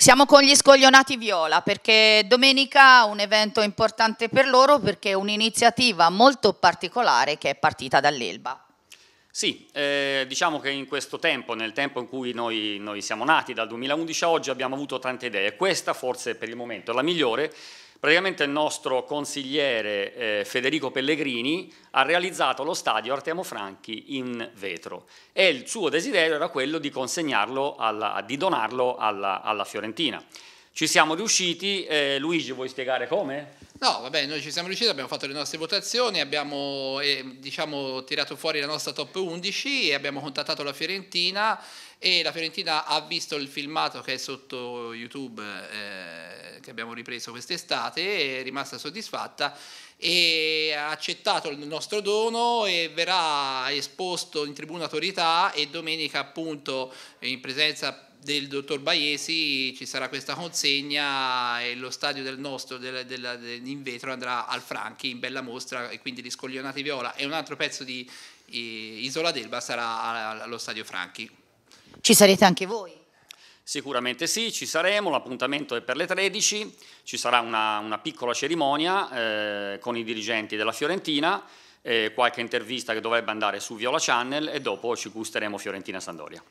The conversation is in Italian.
Siamo con gli scoglionati viola perché domenica un evento importante per loro perché è un'iniziativa molto particolare che è partita dall'Elba. Sì, eh, diciamo che in questo tempo, nel tempo in cui noi, noi siamo nati, dal 2011 a oggi, abbiamo avuto tante idee. Questa forse per il momento è la migliore Praticamente il nostro consigliere eh, Federico Pellegrini ha realizzato lo stadio Artemo Franchi in vetro e il suo desiderio era quello di consegnarlo, alla, di donarlo alla, alla Fiorentina. Ci siamo riusciti, eh, Luigi vuoi spiegare come? No, vabbè, noi ci siamo riusciti, abbiamo fatto le nostre votazioni, abbiamo eh, diciamo, tirato fuori la nostra top 11 e abbiamo contattato la Fiorentina e la Fiorentina ha visto il filmato che è sotto YouTube eh, che abbiamo ripreso quest'estate è rimasta soddisfatta e ha accettato il nostro dono e verrà esposto in tribuna autorità e domenica appunto in presenza del dottor Baiesi ci sarà questa consegna e lo stadio del nostro del, del, del, in vetro andrà al Franchi in bella mostra e quindi gli scoglionati viola e un altro pezzo di eh, Isola d'Elba sarà allo stadio Franchi. Ci sarete anche voi? Sicuramente sì, ci saremo, l'appuntamento è per le 13, ci sarà una, una piccola cerimonia eh, con i dirigenti della Fiorentina, eh, qualche intervista che dovrebbe andare su Viola Channel e dopo ci gusteremo Fiorentina-Sandoria.